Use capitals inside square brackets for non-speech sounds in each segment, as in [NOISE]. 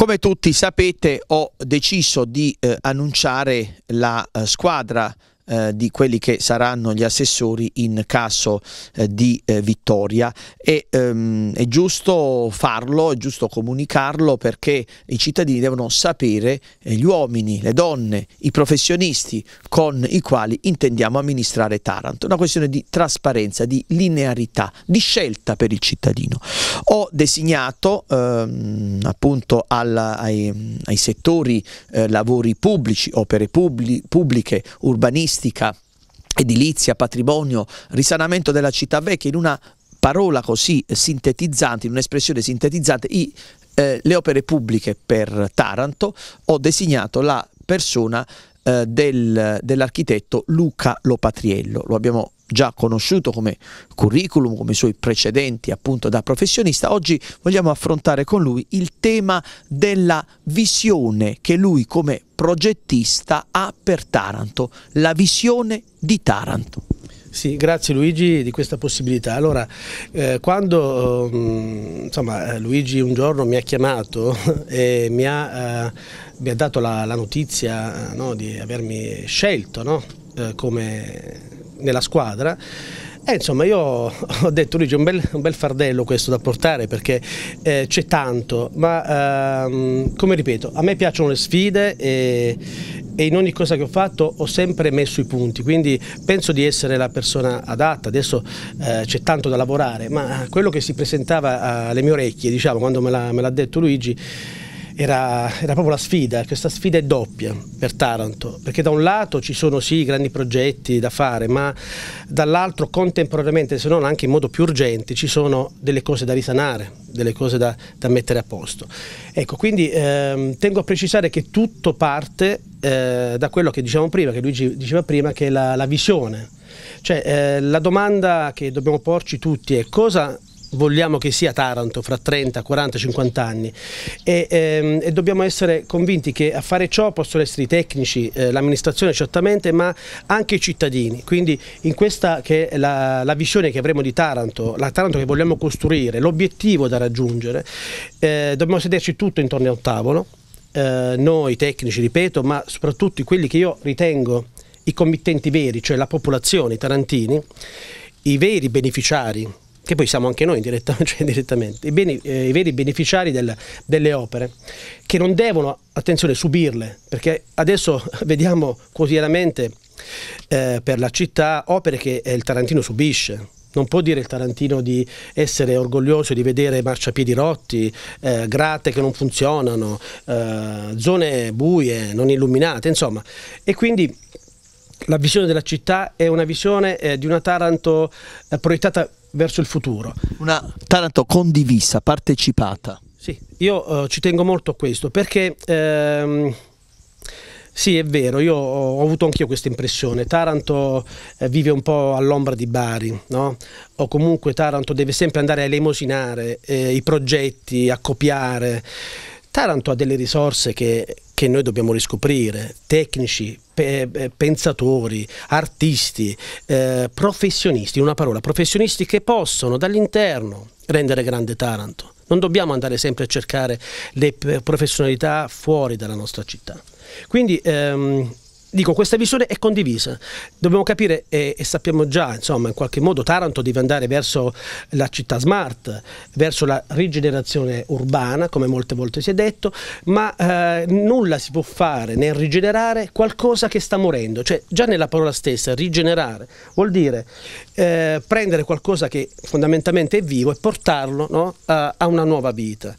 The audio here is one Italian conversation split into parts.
Come tutti sapete ho deciso di eh, annunciare la eh, squadra eh, di quelli che saranno gli assessori in caso eh, di eh, vittoria e ehm, è giusto farlo, è giusto comunicarlo perché i cittadini devono sapere eh, gli uomini, le donne, i professionisti con i quali intendiamo amministrare Taranto. Una questione di trasparenza, di linearità, di scelta per il cittadino. Ho designato ehm, appunto alla, ai, ai, settori eh, lavori pubblici, opere pubbliche, urbanistiche, urbanistica, edilizia, patrimonio, risanamento della città vecchia in una parola così sintetizzante, in un'espressione sintetizzante, i, eh, le opere pubbliche per Taranto, ho designato la persona eh, del, dell'architetto Luca Lopatriello. Lo abbiamo già conosciuto come curriculum, come i suoi precedenti appunto da professionista, oggi vogliamo affrontare con lui il tema della visione che lui come progettista ha per Taranto, la visione di Taranto. Sì, grazie Luigi di questa possibilità. Allora, eh, quando um, insomma, eh, Luigi un giorno mi ha chiamato [LAUGHS] e mi ha, eh, mi ha dato la, la notizia no, di avermi scelto no, eh, come nella squadra. E eh, insomma io ho detto Luigi è un bel, un bel fardello questo da portare perché eh, c'è tanto, ma ehm, come ripeto a me piacciono le sfide e, e in ogni cosa che ho fatto ho sempre messo i punti, quindi penso di essere la persona adatta, adesso eh, c'è tanto da lavorare, ma quello che si presentava eh, alle mie orecchie, diciamo, quando me l'ha detto Luigi, era, era, proprio la sfida, questa sfida è doppia per Taranto, perché da un lato ci sono sì grandi progetti da fare, ma dall'altro contemporaneamente, se non anche in modo più urgente, ci sono delle cose da risanare, delle cose da, da mettere a posto. Ecco, quindi ehm, tengo a precisare che tutto parte eh, da quello che dicevamo prima, che Luigi diceva prima, che è la, la visione. Cioè, eh, la domanda che dobbiamo porci tutti è cosa vogliamo che sia Taranto fra 30, 40, 50 anni e, ehm, e dobbiamo essere convinti che a fare ciò possono essere i tecnici, eh, l'amministrazione certamente ma anche i cittadini, quindi in questa che è la, la visione che avremo di Taranto, la Taranto che vogliamo costruire, l'obiettivo da raggiungere, eh, dobbiamo sederci tutto intorno a un tavolo, eh, noi tecnici ripeto ma soprattutto quelli che io ritengo i committenti veri, cioè la popolazione, i tarantini, i veri beneficiari che poi siamo anche noi diretta, [LAUGHS] cioè direttamente, i, beni, eh, i, veri beneficiari del, delle opere, che non devono, attenzione, subirle, perché adesso [LAUGHS] vediamo quotidianamente eh, per la città opere che eh, il Tarantino subisce, non può dire il Tarantino di essere orgoglioso di vedere marciapiedi rotti, eh, grate che non funzionano, eh, zone buie, non illuminate, insomma. E quindi la visione della città è una visione eh, di una Taranto eh, proiettata verso il futuro. Una Taranto condivisa, partecipata. Sì, io eh, ci tengo molto a questo perché... Ehm, sì, è vero, io ho avuto anch'io questa impressione. Taranto eh, vive un po' all'ombra di Bari, no? o comunque Taranto deve sempre andare a elemosinare eh, i progetti, a copiare. Taranto ha delle risorse che, che noi dobbiamo riscoprire, tecnici, pe, eh, pensatori, artisti, eh, professionisti, una parola, professionisti che possono dall'interno rendere grande Taranto. Non dobbiamo andare sempre a cercare le professionalità fuori dalla nostra città. Quindi ehm, dico, questa visione è condivisa. Dobbiamo capire e, e, sappiamo già, insomma, in qualche modo Taranto deve andare verso la città smart, verso la rigenerazione urbana, come molte volte si è detto, ma eh, nulla si può fare nel rigenerare qualcosa che sta morendo. Cioè, già nella parola stessa, rigenerare, vuol dire eh, prendere qualcosa che fondamentalmente è vivo e portarlo no, a, a una nuova vita.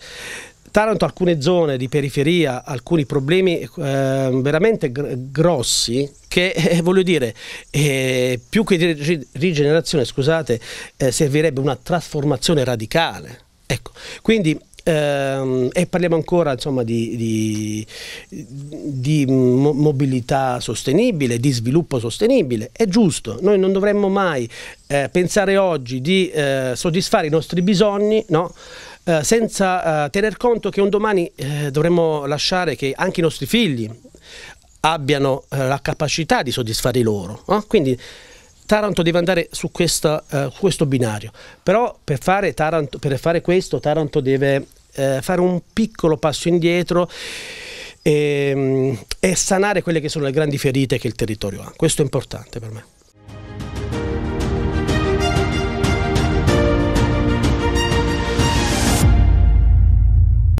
Taranto alcune zone di periferia, alcuni problemi eh, veramente grossi che eh, eh, voglio dire eh, più che di rigenerazione scusate eh, servirebbe una trasformazione radicale. Ecco, quindi ehm, e parliamo ancora insomma, di, di, di, mobilità sostenibile, di sviluppo sostenibile. È giusto, noi non dovremmo mai eh, pensare oggi di soddisfare i nostri bisogni no? Eh, senza eh, tener conto che un domani eh, dovremmo lasciare che anche i nostri figli abbiano eh, la capacità di soddisfare i loro. No? Quindi Taranto deve andare su, questa, eh, su questo binario, però per fare, Taranto, per fare questo Taranto deve fare un piccolo passo indietro e, ehm, e sanare quelle che sono le grandi ferite che il territorio ha. Questo è importante per me.